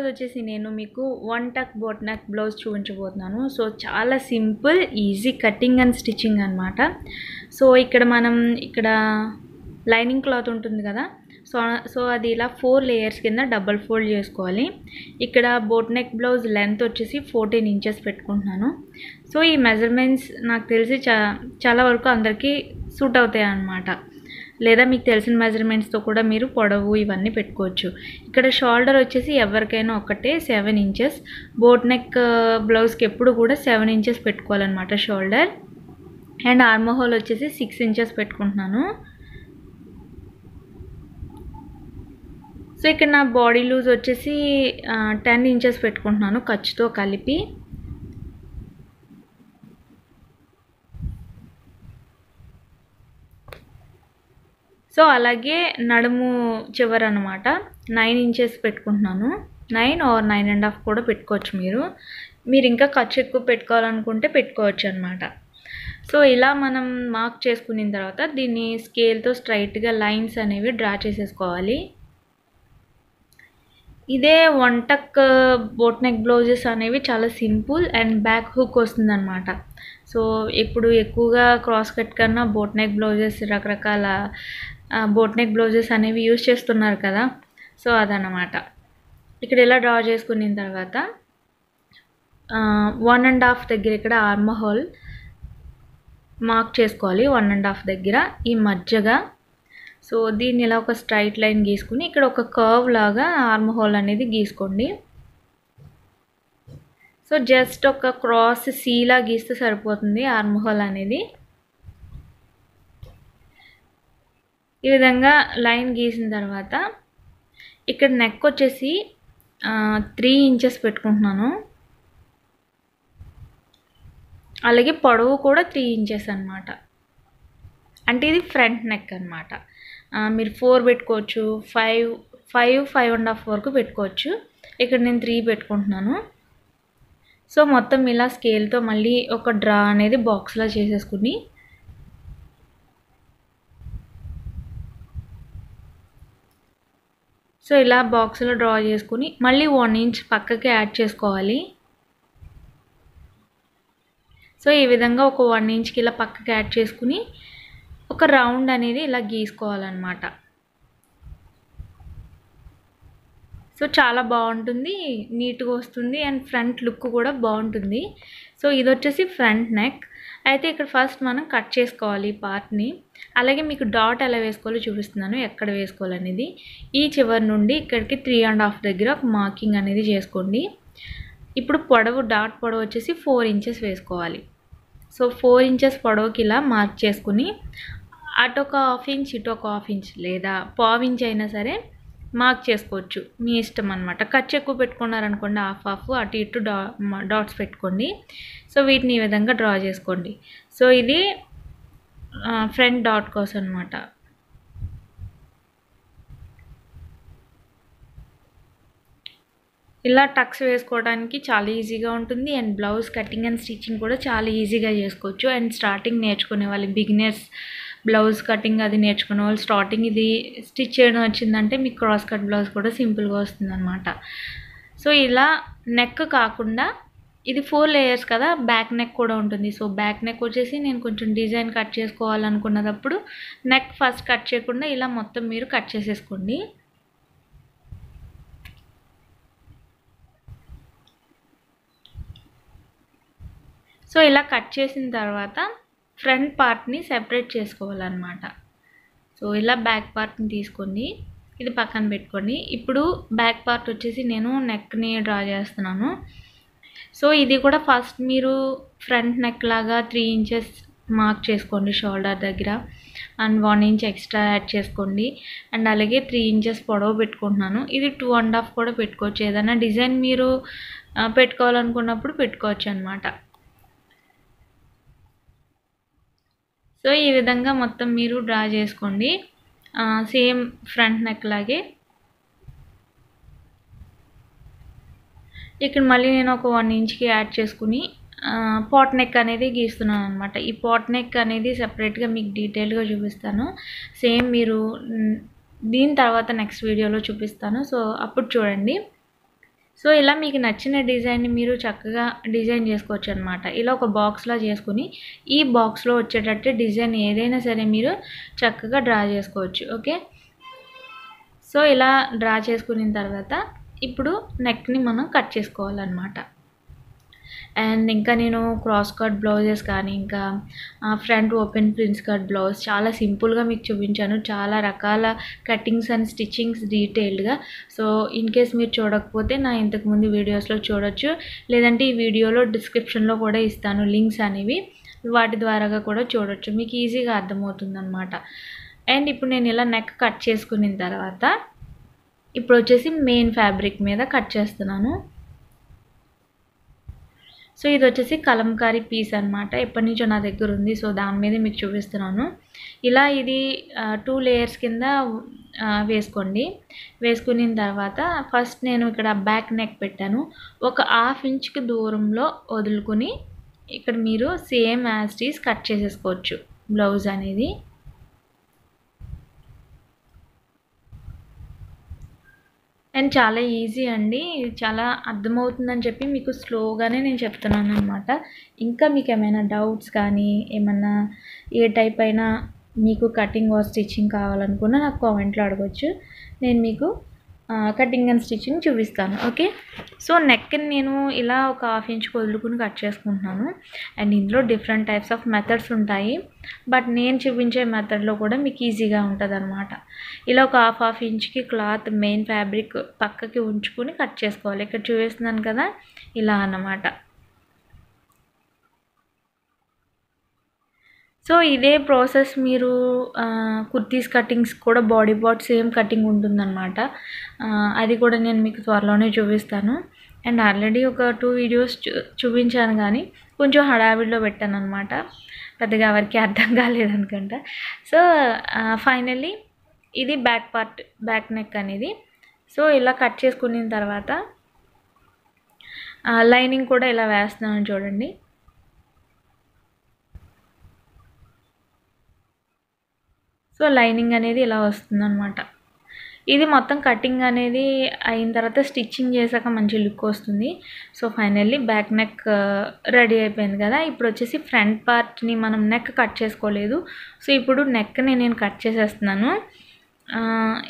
ఈరోజు వచ్చేసి నేను మీకు one tuck boat neck blouse చూపించబోతున్నాను సో చాలా simple easy cutting and stitching అనమాట సో ఇక్కడ మనం ఇక్కడ లైనింగ్ క్లాత్ ఉంటుంది కదా సో సో అది ఇలా ఫోర్ లేయర్స్ కింద డబల్ ఫోల్డ్ చేసుకోవాలి ఇక్కడ బోట్ నెక్ బ్లౌజ్ లెంత్ వచ్చేసి ఫోర్టీన్ ఇంచెస్ పెట్టుకుంటున్నాను సో ఈ మెజర్మెంట్స్ నాకు తెలిసి చాలా వరకు అందరికీ సూట్ అవుతాయి అన్నమాట లేదా మీకు తెలిసిన మెజర్మెంట్స్తో కూడా మీరు పొడవు ఇవన్నీ పెట్టుకోవచ్చు ఇక్కడ షోల్డర్ వచ్చేసి ఎవరికైనా ఒకటే సెవెన్ ఇంచెస్ బోట్ నెక్ బ్లౌజ్కి ఎప్పుడు కూడా సెవెన్ ఇంచెస్ పెట్టుకోవాలన్నమాట షోల్డర్ అండ్ ఆర్మోహోల్ వచ్చేసి సిక్స్ ఇంచెస్ పెట్టుకుంటున్నాను సో ఇక్కడ నా బాడీ లూజ్ వచ్చేసి టెన్ ఇంచెస్ పెట్టుకుంటున్నాను ఖర్చుతో కలిపి సో అలాగే నడుము చివర అనమాట నైన్ ఇంచెస్ పెట్టుకుంటున్నాను nine or nine and half కూడా పెట్టుకోవచ్చు మీరు మీరు ఇంకా ఖర్చు ఎక్కువ పెట్టుకోవాలనుకుంటే పెట్టుకోవచ్చు అనమాట సో ఇలా మనం మార్క్ చేసుకున్న తర్వాత దీన్ని స్కేల్తో స్ట్రైట్గా లైన్స్ అనేవి డ్రా చేసేసుకోవాలి ఇదే వంటక్ బోట్ నెక్ బ్లౌజెస్ అనేవి చాలా సింపుల్ అండ్ బ్యాక్ హుక్ వస్తుందన్నమాట సో ఇప్పుడు ఎక్కువగా క్రాస్ కట్ కన్నా బోట్ బ్లౌజెస్ రకరకాల బోట్ నెక్ బ్లౌజెస్ అనేవి యూజ్ చేస్తున్నారు కదా సో అదనమాట ఇక్కడ ఇలా డ్రా చేసుకున్న తర్వాత వన్ అండ్ హాఫ్ దగ్గర ఇక్కడ ఆర్మ హోల్ మార్క్ చేసుకోవాలి వన్ అండ్ హాఫ్ దగ్గర ఈ మధ్యగా సో దీన్ని ఇలా ఒక స్ట్రైట్ లైన్ గీసుకుని ఇక్కడ ఒక కర్వ్ లాగా ఆర్మ హోల్ అనేది గీసుకోండి సో జస్ట్ ఒక క్రాస్ సీలా గీస్తే సరిపోతుంది ఆర్మ హోల్ అనేది ఈ విధంగా లైన్ గీసిన తర్వాత ఇక్కడ నెక్ వచ్చేసి త్రీ ఇంచెస్ పెట్టుకుంటున్నాను అలాగే పొడవు కూడా త్రీ ఇంచెస్ అనమాట అంటే ఇది ఫ్రంట్ నెక్ అనమాట మీరు ఫోర్ పెట్టుకోవచ్చు five five five and half వరకు పెట్టుకోవచ్చు ఇక్కడ నేను త్రీ పెట్టుకుంటున్నాను సో మొత్తం ఇలా స్కేల్తో మళ్ళీ ఒక డ్రా అనేది బాక్స్లో చేసేసుకుని సో ఇలా బాక్స్లో డ్రా చేసుకుని మళ్ళీ వన్ ఇంచ్ పక్కకి యాడ్ చేసుకోవాలి సో ఈ విధంగా ఒక వన్ ఇంచ్కి ఇలా పక్కకి యాడ్ చేసుకుని ఒక రౌండ్ అనేది ఇలా గీసుకోవాలన్నమాట సో చాలా బాగుంటుంది నీట్గా వస్తుంది అండ్ ఫ్రంట్ లుక్ కూడా బాగుంటుంది సో ఇది వచ్చేసి ఫ్రంట్ నెక్ అయితే ఇక్కడ ఫస్ట్ మనం కట్ చేసుకోవాలి ఈ పార్ట్ని అలాగే మీకు డాట్ ఎలా వేసుకోవాలో చూపిస్తున్నాను ఎక్కడ వేసుకోవాలనేది ఈ చివరి నుండి ఇక్కడికి త్రీ అండ్ హాఫ్ దగ్గర ఒక మార్కింగ్ అనేది చేసుకోండి ఇప్పుడు పొడవు డాట్ పొడవు వచ్చేసి ఫోర్ ఇంచెస్ వేసుకోవాలి సో ఫోర్ ఇంచెస్ పొడవుకి ఇలా మార్క్ చేసుకుని ఒక హాఫ్ ఇంచ్ ఇటు ఒక హాఫ్ ఇంచ్ లేదా పావు ఇంచ్ అయినా సరే మార్క్ చేసుకోవచ్చు మీ ఇష్టం అనమాట ఖర్చు ఎక్కువ పెట్టుకున్నారనుకోండి హాఫ్ హాఫ్ అటు ఇటు డా డాట్స్ పెట్టుకోండి సో వీటిని ఈ విధంగా డ్రా చేసుకోండి సో ఇది ఫ్రంట్ డాట్ కోసం అనమాట ఇలా టక్స్ వేసుకోవడానికి చాలా ఈజీగా ఉంటుంది and blouse cutting and stitching కూడా చాలా ఈజీగా చేసుకోవచ్చు అండ్ స్టార్టింగ్ నేర్చుకునే వాళ్ళు బిగినర్స్ బ్లౌజ్ కటింగ్ అది నేర్చుకున్న వాళ్ళు స్టార్టింగ్ ఇది స్టిచ్ చేయడం వచ్చిందంటే మీకు క్రాస్ కట్ బ్లౌజ్ కూడా సింపుల్గా వస్తుంది అనమాట సో ఇలా నెక్ కాకుండా ఇది ఫోర్ లేయర్స్ కదా బ్యాక్ నెక్ కూడా ఉంటుంది సో బ్యాక్ నెక్ వచ్చేసి నేను కొంచెం డిజైన్ కట్ చేసుకోవాలనుకున్నప్పుడు నెక్ ఫస్ట్ కట్ చేయకుండా ఇలా మొత్తం మీరు కట్ చేసేసుకోండి సో ఇలా కట్ చేసిన తర్వాత ఫ్రంట్ పార్ట్ని సెపరేట్ చేసుకోవాలన్నమాట సో ఇలా బ్యాక్ పార్ట్ని తీసుకొని ఇది పక్కన పెట్టుకోండి ఇప్పుడు బ్యాక్ పార్ట్ వచ్చేసి నేను నెక్ని డ్రా చేస్తున్నాను సో ఇది కూడా ఫస్ట్ మీరు ఫ్రంట్ నెక్ లాగా త్రీ ఇంచెస్ మార్క్ చేసుకోండి షోల్డర్ దగ్గర and one inch extra add చేసుకోండి అండ్ అలాగే త్రీ ఇంచెస్ పొడవు పెట్టుకుంటున్నాను ఇది టూ అండ్ హాఫ్ కూడా పెట్టుకోవచ్చు ఏదైనా డిజైన్ మీరు పెట్టుకోవాలనుకున్నప్పుడు పెట్టుకోవచ్చు అనమాట సో ఈ విధంగా మొత్తం మీరు డ్రా చేసుకోండి సేమ్ ఫ్రంట్ నెక్ లాగే ఇక్కడ మళ్ళీ నేను ఒక వన్ ఇంచ్కి యాడ్ చేసుకుని పాట్ నెక్ అనేది గీస్తున్నాను అనమాట ఈ పాట్ నెక్ అనేది సపరేట్గా మీకు డీటెయిల్గా చూపిస్తాను సేమ్ మీరు దీని తర్వాత నెక్స్ట్ వీడియోలో చూపిస్తాను సో అప్పుడు చూడండి సో ఇలా మీకు నచ్చిన డిజైన్ని మీరు చక్కగా డిజైన్ చేసుకోవచ్చు అనమాట ఇలా ఒక బాక్స్లా చేసుకుని ఈ బాక్స్లో వచ్చేటట్టు డిజైన్ ఏదైనా సరే మీరు చక్కగా డ్రా చేసుకోవచ్చు ఓకే సో ఇలా డ్రా చేసుకున్న తర్వాత ఇప్పుడు నెక్ని మనం కట్ చేసుకోవాలన్నమాట అండ్ ఇంకా నేను క్రాస్ కట్ బ్లౌజెస్ కానీ ఇంకా front open prince cut blouse చాలా సింపుల్గా మీకు చూపించాను చాలా రకాల కటింగ్స్ అండ్ స్టిచ్చింగ్స్ డీటెయిల్డ్గా సో ఇన్ కేస్ మీరు చూడకపోతే నా ఇంతకుముందు వీడియోస్లో చూడొచ్చు లేదంటే ఈ వీడియోలో డిస్క్రిప్షన్లో కూడా ఇస్తాను లింక్స్ అనేవి వాటి ద్వారాగా కూడా చూడొచ్చు మీకు ఈజీగా అర్థమవుతుందనమాట అండ్ ఇప్పుడు నేను ఇలా నెక్ కట్ చేసుకున్న తర్వాత ఇప్పుడు వచ్చేసి మెయిన్ ఫ్యాబ్రిక్ మీద కట్ చేస్తున్నాను సో ఇది వచ్చేసి కలంకారీ పీస్ అనమాట ఎప్పటి నుంచో నా దగ్గర ఉంది సో దాని మీద మీకు చూపిస్తున్నాను ఇలా ఇది టూ లేయర్స్ కింద వేసుకోండి వేసుకున్న తర్వాత ఫస్ట్ నేను ఇక్కడ బ్యాక్ నెక్ పెట్టాను ఒక హాఫ్ ఇంచ్కి దూరంలో వదులుకుని ఇక్కడ మీరు సేమ్ యాజ్ టీస్ కట్ చేసేసుకోవచ్చు బ్లౌజ్ అనేది అండ్ చాలా ఈజీ అండి చాలా అర్థమవుతుందని చెప్పి మీకు స్లోగానే నేను చెప్తున్నాను అనమాట ఇంకా మీకు ఏమైనా డౌట్స్ కానీ ఏమన్నా ఏ టైప్ అయినా మీకు కటింగ్ ఆర్ స్టిచ్చింగ్ కావాలనుకున్నా నాకు కామెంట్లో అడగచ్చు నేను మీకు కటింగ్ అండ్ స్టిచ్చింగ్ చూపిస్తాను ఓకే సో నెక్ని నేను ఇలా ఒక హాఫ్ ఇంచ్ వదులుకుని కట్ చేసుకుంటున్నాను అండ్ ఇందులో డిఫరెంట్ టైప్స్ ఆఫ్ మెథడ్స్ ఉంటాయి బట్ నేను చూపించే మెథడ్లో కూడా మీకు ఈజీగా ఉంటుంది అనమాట ఇలా ఒక హాఫ్ హాఫ్ ఇంచ్కి క్లాత్ మెయిన్ ఫ్యాబ్రిక్ పక్కకి ఉంచుకుని కట్ చేసుకోవాలి ఇక్కడ చూపిస్తున్నాను కదా ఇలా అన్నమాట సో ఇదే ప్రాసెస్ మీరు కుర్తీస్ కటింగ్స్ కూడా బాడీ పార్ట్ సేమ్ కటింగ్ ఉంటుందన్నమాట అది కూడా నేను మీకు త్వరలోనే చూపిస్తాను అండ్ ఆల్రెడీ ఒక టూ వీడియోస్ చూపించాను కానీ కొంచెం హడావిడిలో పెట్టాను అనమాట పెద్దగా ఎవరికి అర్థం కాలేదనుకుంటా సో ఫైనల్లీ ఇది బ్యాక్ పార్ట్ బ్యాక్ నెక్ అనేది సో ఇలా కట్ చేసుకున్న తర్వాత లైనింగ్ కూడా ఇలా వేస్తున్నాను చూడండి సో లైనింగ్ అనేది ఇలా వస్తుందన్నమాట ఇది మొత్తం కటింగ్ అనేది అయిన తర్వాత స్టిచ్చింగ్ చేశాక మంచి లుక్ వస్తుంది so finally back neck ready అయిపోయింది కదా ఇప్పుడు వచ్చేసి ఫ్రంట్ పార్ట్ని మనం నెక్ కట్ చేసుకోలేదు సో ఇప్పుడు నెక్ని నేను కట్ చేసేస్తున్నాను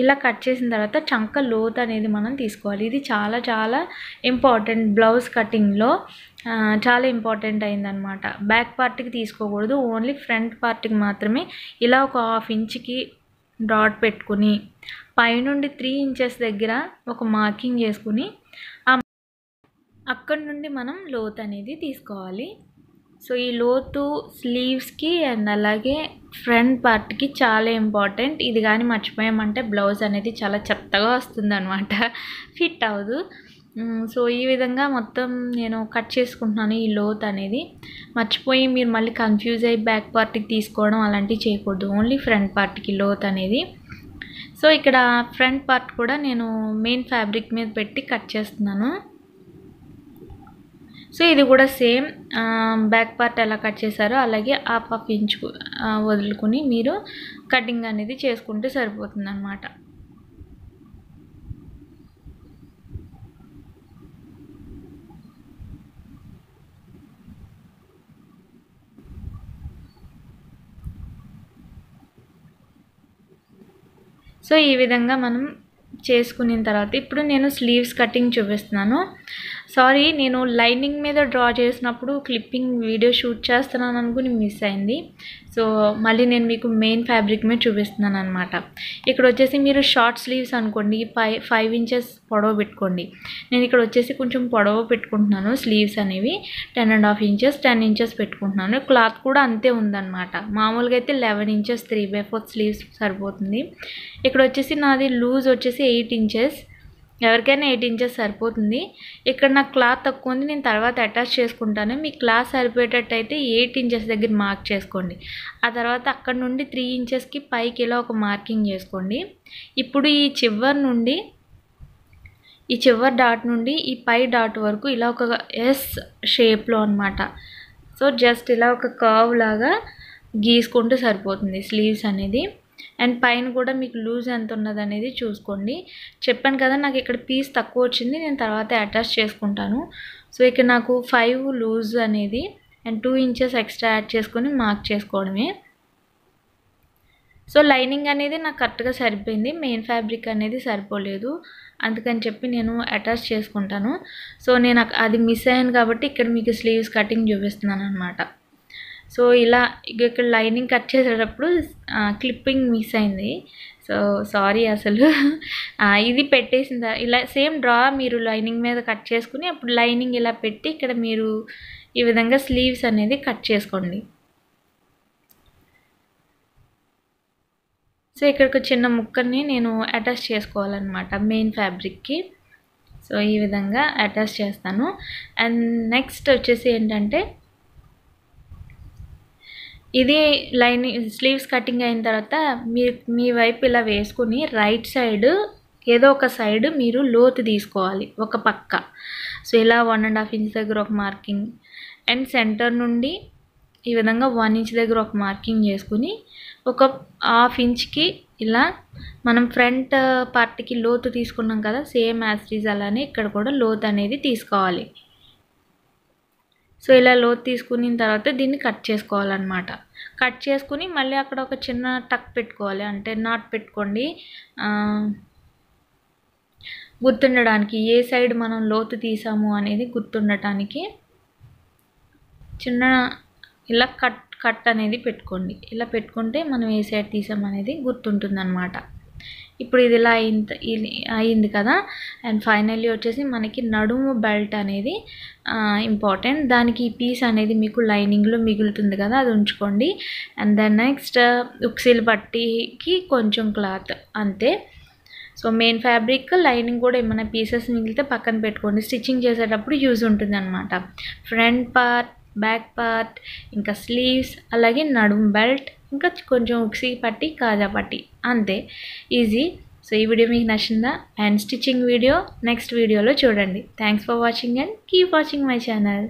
ఇలా కట్ చేసిన తర్వాత చంక లోతు అనేది మనం తీసుకోవాలి ఇది చాలా చాలా ఇంపార్టెంట్ బ్లౌజ్ కటింగ్లో చాలా ఇంపార్టెంట్ అయిందనమాట బ్యాక్ పార్ట్కి తీసుకోకూడదు ఓన్లీ ఫ్రంట్ పార్ట్కి మాత్రమే ఇలా ఒక హాఫ్ ఇంచ్కి డాట్ పెట్టుకుని పైనుండి త్రీ ఇంచెస్ దగ్గర ఒక మార్కింగ్ చేసుకుని అక్కడి నుండి మనం లోత్ అనేది తీసుకోవాలి సో ఈ లోతు స్లీవ్స్కి అండ్ అలాగే ఫ్రంట్ పార్ట్కి చాలా ఇంపార్టెంట్ ఇది కానీ మర్చిపోయామంటే బ్లౌజ్ అనేది చాలా చెత్తగా వస్తుంది అనమాట ఫిట్ అవ్వదు సో ఈ విధంగా మొత్తం నేను కట్ చేసుకుంటున్నాను ఈ లోత్ అనేది మర్చిపోయి మీరు మళ్ళీ కన్ఫ్యూజ్ అయ్యి బ్యాక్ పార్ట్కి తీసుకోవడం అలాంటివి చేయకూడదు ఓన్లీ ఫ్రంట్ పార్ట్కి లోత్ అనేది సో ఇక్కడ ఫ్రంట్ పార్ట్ కూడా నేను మెయిన్ ఫ్యాబ్రిక్ మీద పెట్టి కట్ చేస్తున్నాను సో ఇది కూడా సేమ్ బ్యాక్ పార్ట్ ఎలా కట్ చేశారో అలాగే ఆ పఫ్ ఇంచ్ వదులుకుని మీరు కటింగ్ అనేది చేసుకుంటే సరిపోతుంది అన్నమాట సో ఈ విధంగా మనం చేసుకున్న తర్వాత ఇప్పుడు నేను స్లీవ్స్ కటింగ్ చూపిస్తున్నాను సారీ నేను లైనింగ్ మీద డ్రా చేసినప్పుడు క్లిప్పింగ్ వీడియో షూట్ చేస్తున్నాను అనుకుని మిస్ అయింది సో మళ్ళీ నేను మీకు మెయిన్ ఫ్యాబ్రిక్ మీద చూపిస్తున్నాను అనమాట ఇక్కడ వచ్చేసి మీరు షార్ట్ స్లీవ్స్ అనుకోండి ఫైవ్ ఫైవ్ ఇంచెస్ పొడవ పెట్టుకోండి నేను ఇక్కడ వచ్చేసి కొంచెం పొడవ పెట్టుకుంటున్నాను స్లీవ్స్ అనేవి ten and half inches ten inches పెట్టుకుంటున్నాను క్లాత్ కూడా అంతే ఉందన్నమాట మామూలుగా అయితే eleven inches three by four sleeves సరిపోతుంది ఇక్కడ వచ్చేసి నాది లూజ్ వచ్చేసి ఎయిట్ ఇంచెస్ ఎవరికైనా ఎయిట్ ఇంచెస్ సరిపోతుంది ఇక్కడ నాకు క్లాత్ తక్కువ ఉంది నేను తర్వాత అటాచ్ చేసుకుంటాను మీ క్లాత్ సరిపోయేటట్టయితే ఎయిట్ ఇంచెస్ దగ్గర మార్క్ చేసుకోండి ఆ తర్వాత అక్కడ నుండి త్రీ ఇంచెస్కి పైకి ఇలా ఒక మార్కింగ్ చేసుకోండి ఇప్పుడు ఈ చివరి నుండి ఈ చివరి డాట్ నుండి ఈ పై డాట్ వరకు ఇలా ఒక ఎస్ షేప్లో అనమాట సో జస్ట్ ఇలా ఒక కర్వ్ లాగా గీసుకుంటూ సరిపోతుంది స్లీవ్స్ అనేది అండ్ పైన కూడా మీకు లూజ్ ఎంత ఉన్నది అనేది చూసుకోండి చెప్పాను కదా నాకు ఇక్కడ పీస్ తక్కువ వచ్చింది నేను తర్వాత అటాచ్ చేసుకుంటాను సో ఇక్కడ నాకు ఫైవ్ లూజ్ అనేది and two inches extra add చేసుకొని మార్క్ చేసుకోవడమే సో లైనింగ్ అనేది నాకు కరెక్ట్గా సరిపోయింది మెయిన్ ఫ్యాబ్రిక్ అనేది సరిపోలేదు అందుకని చెప్పి నేను అటాచ్ చేసుకుంటాను సో నేను అది మిస్ అయ్యాను కాబట్టి ఇక్కడ మీకు స్లీవ్స్ కటింగ్ చూపిస్తున్నాను అనమాట సో ఇలా ఇక్కడ లైనింగ్ కట్ చేసేటప్పుడు క్లిప్పింగ్ మిస్ అయింది సో సారీ అసలు ఇది పెట్టేసిన ఇలా సేమ్ డ్రా మీరు లైనింగ్ మీద కట్ చేసుకుని అప్పుడు లైనింగ్ ఇలా పెట్టి ఇక్కడ మీరు ఈ విధంగా స్లీవ్స్ అనేది కట్ చేసుకోండి సో ఇక్కడికి చిన్న ముక్కని నేను అటాచ్ చేసుకోవాలన్నమాట మెయిన్ ఫ్యాబ్రిక్కి సో ఈ విధంగా అటాచ్ చేస్తాను అండ్ నెక్స్ట్ వచ్చేసి ఏంటంటే ఇది లైన్ స్లీవ్స్ కటింగ్ అయిన తర్వాత మీ మీ వైపు ఇలా వేసుకుని రైట్ సైడ్ ఏదో ఒక సైడ్ మీరు లోతు తీసుకోవాలి ఒక పక్క సో ఇలా వన్ అండ్ హాఫ్ ఇంచ్ దగ్గర ఒక మార్కింగ్ అండ్ సెంటర్ నుండి ఈ విధంగా వన్ ఇంచ్ దగ్గర ఒక మార్కింగ్ చేసుకుని ఒక హాఫ్ ఇంచ్కి ఇలా మనం ఫ్రంట్ పార్ట్కి లోతు తీసుకున్నాం కదా సేమ్ యాస్టీజ్ అలానే ఇక్కడ కూడా లోతు అనేది తీసుకోవాలి సో ఇలా లోతు తీసుకున్న తర్వాత దీన్ని కట్ చేసుకోవాలన్నమాట కట్ చేసుకుని మళ్ళీ అక్కడ ఒక చిన్న టక్ పెట్టుకోవాలి అంటే నాట్ పెట్టుకోండి గుర్తుండడానికి ఏ సైడ్ మనం లోతు తీసాము అనేది గుర్తుండటానికి చిన్న ఇలా కట్ కట్ అనేది పెట్టుకోండి ఇలా పెట్టుకుంటే మనం ఏ సైడ్ తీసాం అనేది గుర్తుంటుందన్నమాట ఇప్పుడు ఇది ఇలా అయింది కదా అండ్ ఫైనల్లీ వచ్చేసి మనకి నడుము బెల్ట్ అనేది ఇంపార్టెంట్ దానికి ఈ పీస్ అనేది మీకు లైనింగ్లో మిగులుతుంది కదా అది ఉంచుకోండి అండ్ దెన్ నెక్స్ట్ ఉక్సిల్ పట్టికి కొంచెం క్లాత్ అంతే సో మెయిన్ ఫ్యాబ్రిక్ లైనింగ్ కూడా ఏమైనా పీసెస్ మిగిలితే పక్కన పెట్టుకోండి స్టిచ్చింగ్ చేసేటప్పుడు యూజ్ ఉంటుంది అనమాట ఫ్రంట్ పార్ట్ బ్యాక్ పార్ట్ ఇంకా స్లీవ్స్ అలాగే నడుము బెల్ట్ ఇంకా కొంచెం ఉక్సి పట్టి కాజా పట్టి అంతే ఈజీ సో ఈ వీడియో మీకు నచ్చిందా అండ్ స్టిచ్చింగ్ వీడియో నెక్స్ట్ వీడియోలో చూడండి thanks for watching and keep watching my channel